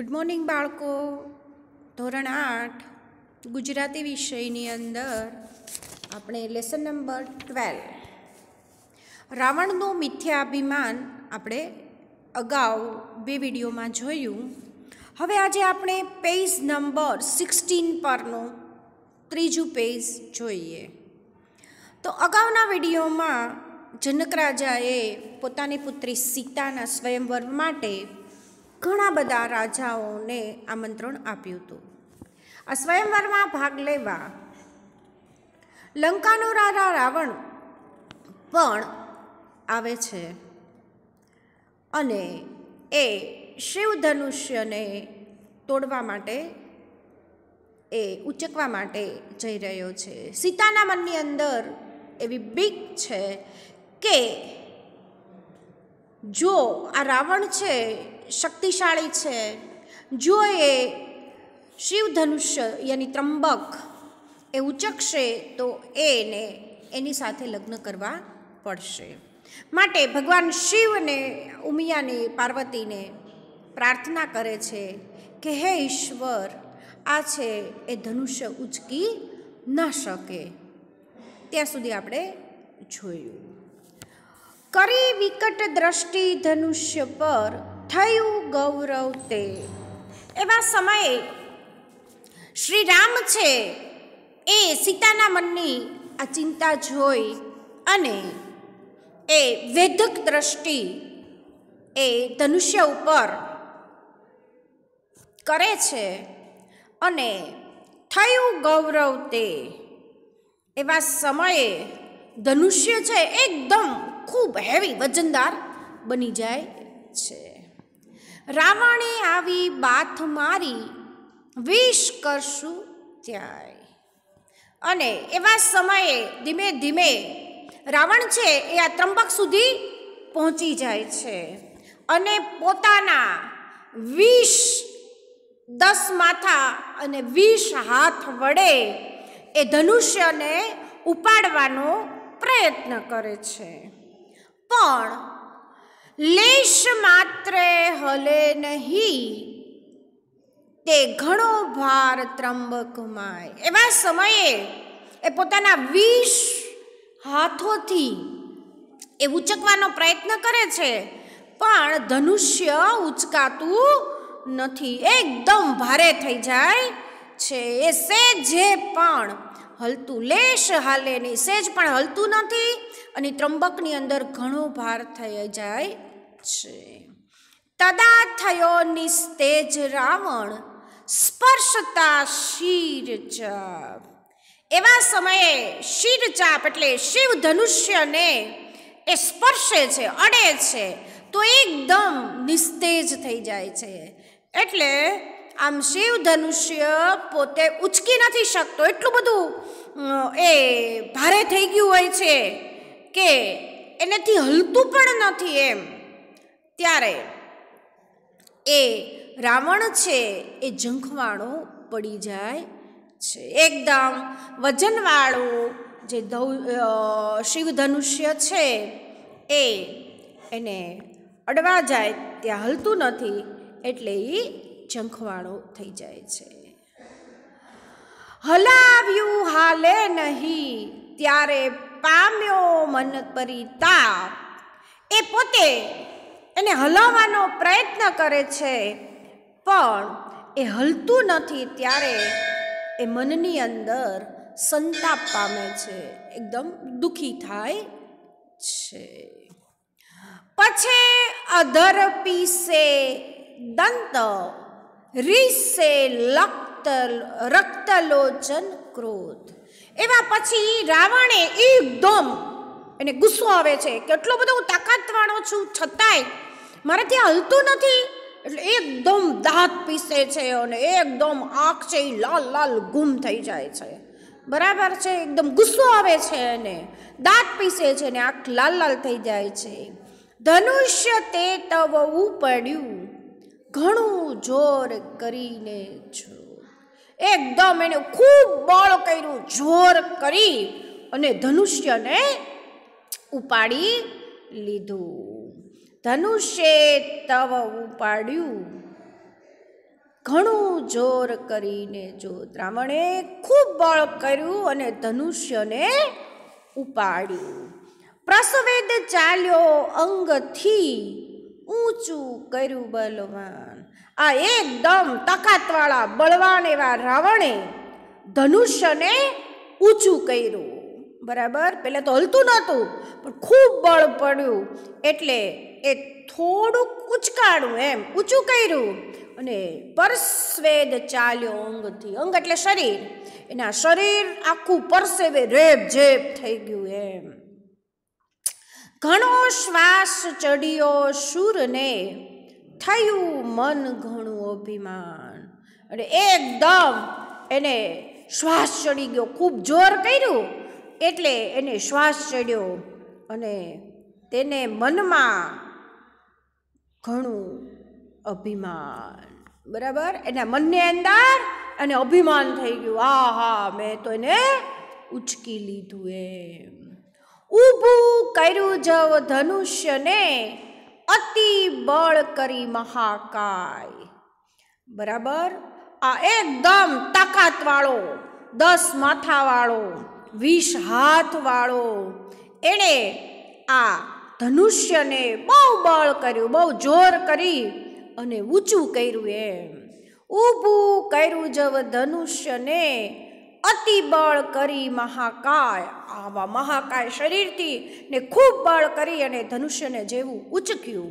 good morning બાળકો ધોરણ આઠ ગુજરાતી વિષયની અંદર આપણે લેસન નંબર ટ્વેલ્વ રાવણનું મિથ્યાભિમાન આપણે અગાઉ બે વિડીયોમાં જોયું હવે આજે આપણે પેજ નંબર સિક્સટીન પરનું ત્રીજું પેજ જોઈએ તો અગાઉના વિડીયોમાં જનક રાજાએ પોતાની પુત્રી સીતાના સ્વયંવર માટે ઘણા બધા રાજાઓને આમંત્રણ આપ્યું હતું આ સ્વયંવરમાં ભાગ લેવા લંકાનો રાજા રાવણ પણ આવે છે અને એ શિવધનુષ્યને તોડવા માટે એ ઉચકવા માટે જઈ રહ્યો છે સીતાના મનની અંદર એવી બીક છે કે જો આ રાવણ છે શક્તિશાળી છે જો એ શિવધનુષ્ય યાની ત્રંબક એ ઉચકશે તો એને એની સાથે લગ્ન કરવા પડશે માટે ભગવાન શિવને ઉમિયાની પાર્વતીને પ્રાર્થના કરે છે કે હે ઈશ્વર આ છે એ ધનુષ્ય ઉચકી ન શકે ત્યાં સુધી આપણે જોયું કરી વિકટ દ્રષ્ટિ ધનુષ્ય પર થયું ગૌરવ તે એવા સમયે શ્રી રામ છે એ સીતાના મનની આ ચિંતા જોઈ અને એ વેધક દ્રષ્ટિ એ ધનુષ્ય ઉપર કરે છે અને થયું ગૌરવ તે એવા સમયે ધનુષ્ય છે એકદમ ખૂબ હેવી વજનદાર બની જાય છે રાવણે આવી બાથ મારી વિષ કરશું ત્યાં અને એવા સમયે ધીમે ધીમે રાવણ છે એ આ ત્રંબક સુધી પહોંચી જાય છે અને પોતાના વીસ દસ માથા અને વીસ હાથ વડે એ ધનુષ્યને ઉપાડવાનો પ્રયત્ન કરે છે પણ લેશ માત્રે હલે નહીં તે ઘણો ભાર ત્રંબકમાય એવા સમયે એ પોતાના વિષ હાથોથી એ ઉચકવાનો પ્રયત્ન કરે છે પણ ધનુષ્ય ઉચકાતું નથી એકદમ ભારે થઈ જાય છે એ સે જે પણ હલતું લેશ હાલે નહીં સેજ પણ હલતું નથી અને ત્રંબકની અંદર ઘણો ભાર થઈ જાય છે તદા થયો નિસ્તેજ રાવણ સ્પર્શતા શિરચાપ એવા સમયે શિરચાપ એટલે શિવ ધનુષ્યને એ સ્પર્શે છે અડે છે તો એકદમ નિસ્તેજ થઈ જાય છે એટલે આમ શિવ ધનુષ્ય પોતે ઉચકી નથી શકતો એટલું બધું એ ભારે થઈ ગયું હોય છે કે એનેથી હલતું પણ નથી એમ ત્યારે એ રાવણ છે એ ઝંખવાણો પડી જાય છે એકદમ વજનવાળું જે ધૌ શિવ ધનુષ્ય છે એ એને અડવા જાય ત્યાં હલતું નથી એટલે એ ચંખવાળો થઈ જાય છે હલાવ્યું હાલે નહીં ત્યારે પામ્યો મન પરિતાપ એ પોતે એને હલાવવાનો પ્રયત્ન કરે છે પણ એ હલતું નથી ત્યારે એ મનની અંદર સંતાપ પામે છે એકદમ દુઃખી થાય છે પછી અધર પીસે દંત રીસે લક્ત રક્તલોચન ક્રોધ એવા પછી રાવણે એકદમ એને ગુસ્સો આવે છે કેટલો બધો હું તાકાતવાળો છું છતાંય મારે ત્યાં હલતું નથી એટલે એકદમ દાંત પીસે છે અને એકદમ આંખ છે એ લાલ લાલ ગુમ થઈ જાય છે બરાબર છે એકદમ ગુસ્સો આવે છે અને દાંત પીસે છે ને આંખ લાલ લાલ થઈ જાય છે ધનુષ્ય તે તવવું પડ્યું ઘણું જોર કરીને છોડ્યો એકદમ એણે ખૂબ બળ કર્યું જોર કરી અને ધનુષ્યને ઉપાડી લીધું ધનુષ્ય તવ ઉપાડ્યું ઘણું જોર કરીને જો રાવણે ખૂબ બળ કર્યું અને ધનુષ્યને ઉપાડ્યું પ્રસવેદ ચાલ્યો અંગથી ઊંચું કર્યું બલવાન આ એકદમ તકાતવાળા બળવાન એવા રાવણે ધનુષ્યને ઊંચું કર્યું બરાબર પહેલાં તો હલતું નહોતું પણ ખૂબ બળ પડ્યું એટલે એ થોડુંક ઉચકાણું એમ ઊંચું કર્યું અને પરસ્વેદ ચાલ્યો અંગથી અંગ એટલે શરીર એના શરીર આખું પરસેવે રેબ જેબ થઈ ગયું એમ ઘણો શ્વાસ ચડ્યો શૂરને થયું મન ઘણું અભિમાન અને એકદમ એને શ્વાસ ચડી ગયો ખૂબ જોર કર્યું એટલે એને શ્વાસ ચડ્યો અને તેને મનમાં ઘણું અભિમાન બરાબર એના મનની અંદર અને અભિમાન થઈ ગયું આ હા મેં તો એને ઉચકી લીધું એમ ઊભું કર્યું જવ ધનુષ્યને અતિ બળ કરી મહાકાય બરાબર આ એકદમ તાકાતવાળો દસ માથાવાળો વીસ હાથવાળો એણે આ ધનુષ્યને બહુ બળ કર્યું બહુ જોર કરી અને ઊંચું કર્યું એમ ઊભું કર્યું જવ ધનુષ્યને અતિ બળ કરી મહાકાય આવા મહાકાય શરીરથી ને ખૂબ બળ કરી અને ધનુષ્યને જેવું ઉચક્યું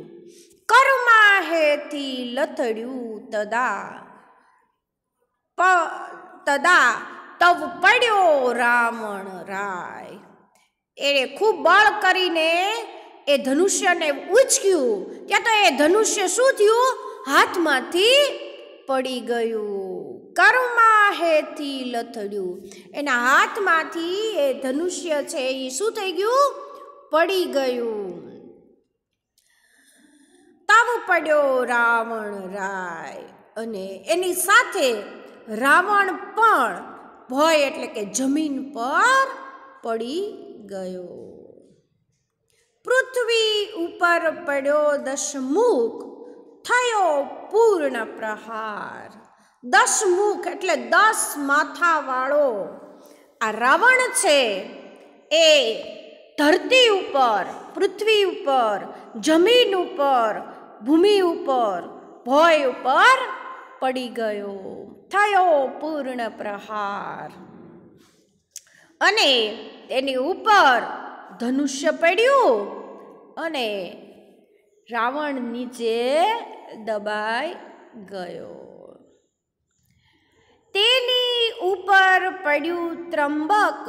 કર્મા હેથી લથડ્યું તદા પ તદા તવ પડ્યો રાવણ રાય એણે ખૂબ બળ કરીને એ ધનુષ્યને ઉચક્યું ત્યાં તો એ ધનુષ્ય શું થયું હાથમાંથી પડી ગયું કર્મા હેથી લથડ્યું એના હાથમાંથી એ ધનુષ્ય છે એ શું થઈ ગયું પડી ગયું તાવ પડ્યો રાવણ રાય અને એની સાથે રાવણ પણ ભય એટલે કે જમીન પર પડી ગયો પૃથ્વી ઉપર પડ્યો દશમુખ થયો પૂર્ણ પ્રહાર દસ મુખ એટલે દસ માથાવાળો આ રાવણ છે એ ધરતી ઉપર પૃથ્વી ઉપર જમીન ઉપર ભૂમિ ઉપર ભય ઉપર પડી ગયો થયો પૂર્ણ પ્રહાર અને તેની ઉપર ધનુષ્ય પડ્યું અને રાવણ નીચે દબાઈ ગયો પડ્યું ત્રંબક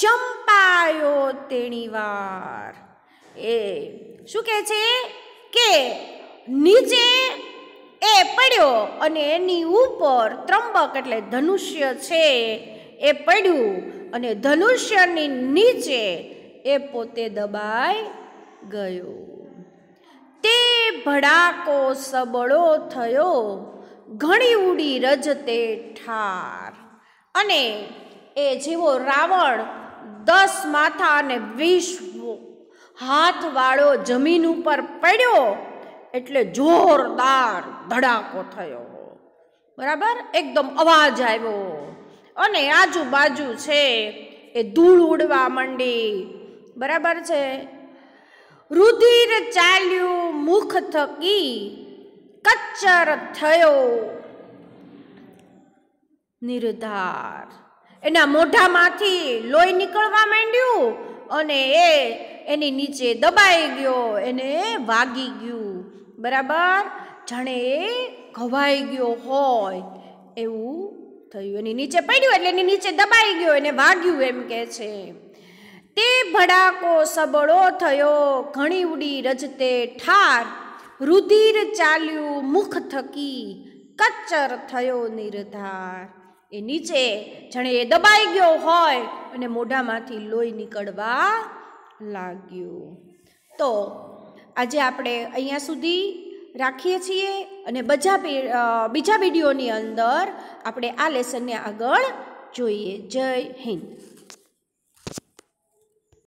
ચંપાયો તેણી વાર એ શું કહે છે કે નીચે એ પડ્યો અને એની ઉપર ત્રંબક એટલે ધનુષ્ય છે એ પડ્યું અને ધનુષ્યની નીચે એ પોતે દબાઈ ગયો તે ભડાકો સબળો થયો ઘણી ઉડી રજતે ઠાર અને એ જેવો રાવણ દસ માથા અને વીસ હાથવાળો જમીન ઉપર પડ્યો એટલે જોરદાર ધડાકો થયો બરાબર એકદમ અવાજ આવ્યો અને આજુબાજુ છે એ ધૂળ ઉડવા માંડી બરાબર છે રુધિર ચાલ્યું મુખ થકી કચ્ચર થયો નિર્ધાર એના મોઢામાંથી લોહી નીકળવા માંડ્યું અને એ એની નીચે દબાઈ ગયો એને વાગી ગયું બરાબર જાણે એ ઘવાઈ ગયો હોય એવું થયું એની નીચે પડ્યું એટલે એની નીચે દબાઈ ગયો એને વાગ્યું એમ કે છે તે ભડાકો સબળો થયો ઘણી ઉડી રજતે ઠાર રુધિર ચાલ્યું મુખ થકી કચ્ચર થયો નિર્ધાર એ નીચે જાણે એ દબાઈ ગયો હોય અને મોઢામાંથી લોહી નીકળવા લાગ્યું તો આજે આપણે અહીંયા સુધી રાખીએ છીએ અને બધા બીજા વિડીયોની અંદર આપણે આ લેસનને આગળ જોઈએ જય હિન્દ